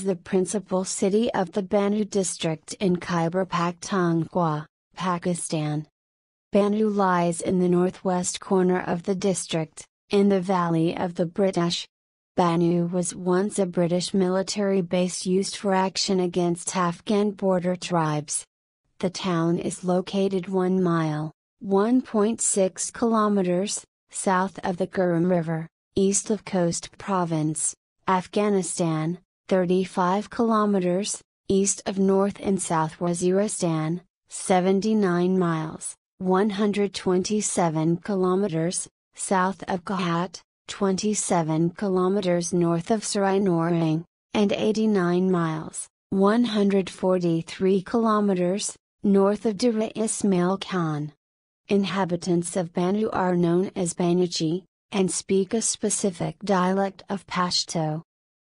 is the principal city of the Banu district in Khyber Pakhtunkhwa, Pakistan. Banu lies in the northwest corner of the district, in the valley of the British. Banu was once a British military base used for action against Afghan border tribes. The town is located 1 mile, 1.6 kilometers, south of the Kurram River, east of Coast Province, Afghanistan, 35 kilometers, east of north and south Waziristan, 79 miles, 127 kilometers, south of Kahat, 27 kilometers north of Sarai and 89 miles, 143 kilometers, north of Dera Ismail Khan. Inhabitants of Banu are known as Banuchi, and speak a specific dialect of Pashto.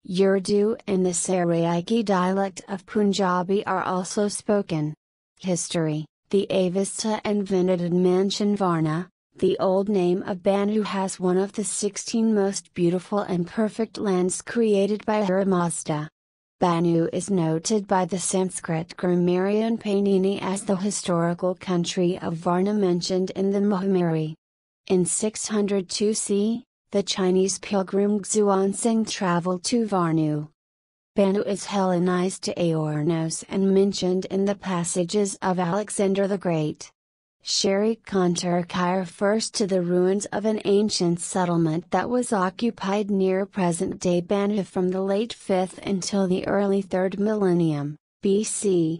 Urdu and the Saraiki dialect of Punjabi are also spoken. History The Avista and Venadad mention Varna, the old name of Banu has one of the 16 most beautiful and perfect lands created by Haramazda. Banu is noted by the Sanskrit grammarian Panini as the historical country of Varna mentioned in the Mahamari. In 602 C, the Chinese pilgrim Xuanzang traveled to Varnu. Banu is Hellenized to Aornos and mentioned in the passages of Alexander the Great. Sherry Konturkai refers to the ruins of an ancient settlement that was occupied near present day Banu from the late 5th until the early 3rd millennium, BC.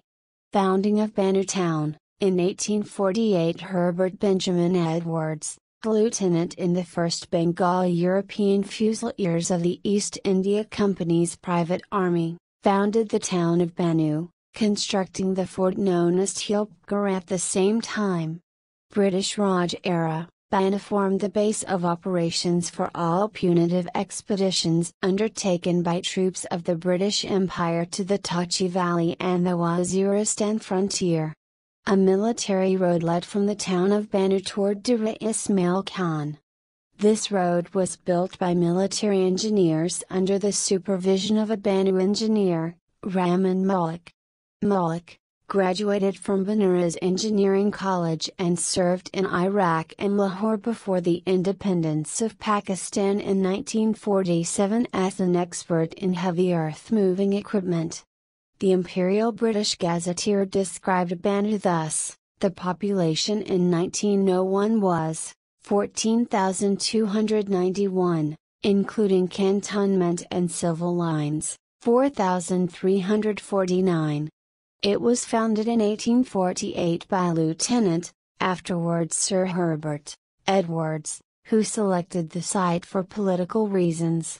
Founding of Banu Town, in 1848 Herbert Benjamin Edwards, lieutenant in the First Bengal European Fusiliers of the East India Company's private army, founded the town of Banu, constructing the fort known as Tilpgar at the same time. British Raj era, Banu formed the base of operations for all punitive expeditions undertaken by troops of the British Empire to the Tachi Valley and the Waziristan frontier. A military road led from the town of Banu toward Dura Ismail Khan. This road was built by military engineers under the supervision of a Banu engineer, Rahman Malik. Malik, graduated from Benares Engineering College and served in Iraq and Lahore before the independence of Pakistan in 1947 as an expert in heavy earth moving equipment. The Imperial British Gazetteer described Banu thus The population in 1901 was 14,291, including cantonment and civil lines, 4,349. It was founded in 1848 by Lieutenant, afterwards Sir Herbert, Edwards, who selected the site for political reasons.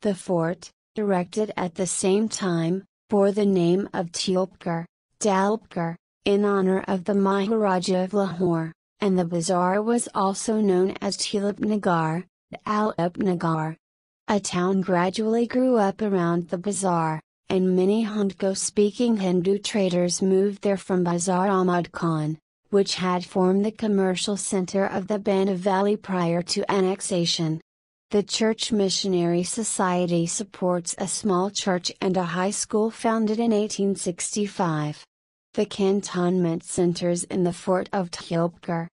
The fort, erected at the same time, bore the name of Cheopkar, Dalpgar, in honor of the Maharaja of Lahore, and the bazaar was also known as Nagar, Nagar. A town gradually grew up around the bazaar, and many Handko-speaking Hindu traders moved there from Bazaar Ahmad Khan, which had formed the commercial center of the Bana Valley prior to annexation. The Church Missionary Society supports a small church and a high school founded in 1865. The cantonment centers in the fort of Tjilpker.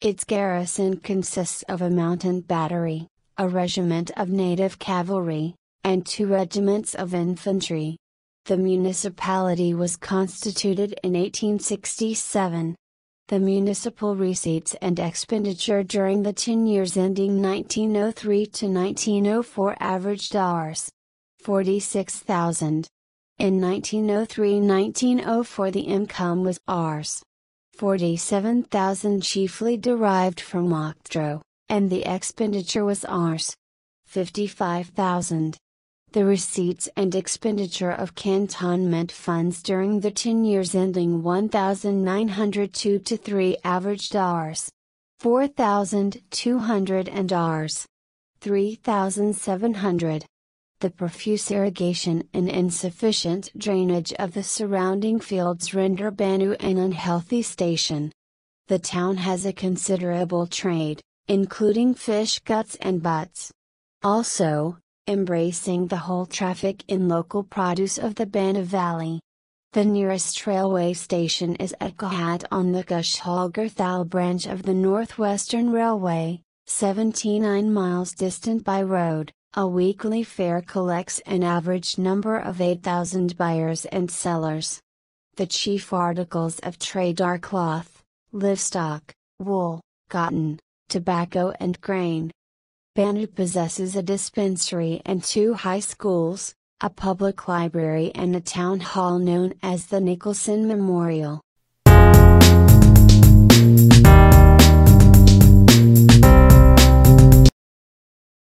Its garrison consists of a mountain battery, a regiment of native cavalry, and two regiments of infantry. The municipality was constituted in 1867, the municipal receipts and expenditure during the 10 years ending 1903 to 1904 averaged Rs. 46,000. In 1903-1904 the income was Rs. 47,000 chiefly derived from Octro, and the expenditure was Rs. 55,000 the receipts and expenditure of cantonment funds during the 10 years ending 1902 to 3 averaged Rs. 4,200 and Rs. 3,700. The profuse irrigation and insufficient drainage of the surrounding fields render Banu an unhealthy station. The town has a considerable trade, including fish guts and butts. Also, embracing the whole traffic in local produce of the Banna Valley. The nearest railway station is at Kahat on the Gushhalgarthal branch of the Northwestern Railway, 79 miles distant by road. A weekly fair collects an average number of 8,000 buyers and sellers. The chief articles of trade are cloth, livestock, wool, cotton, tobacco, and grain. Banu possesses a dispensary and two high schools, a public library and a town hall known as the Nicholson Memorial.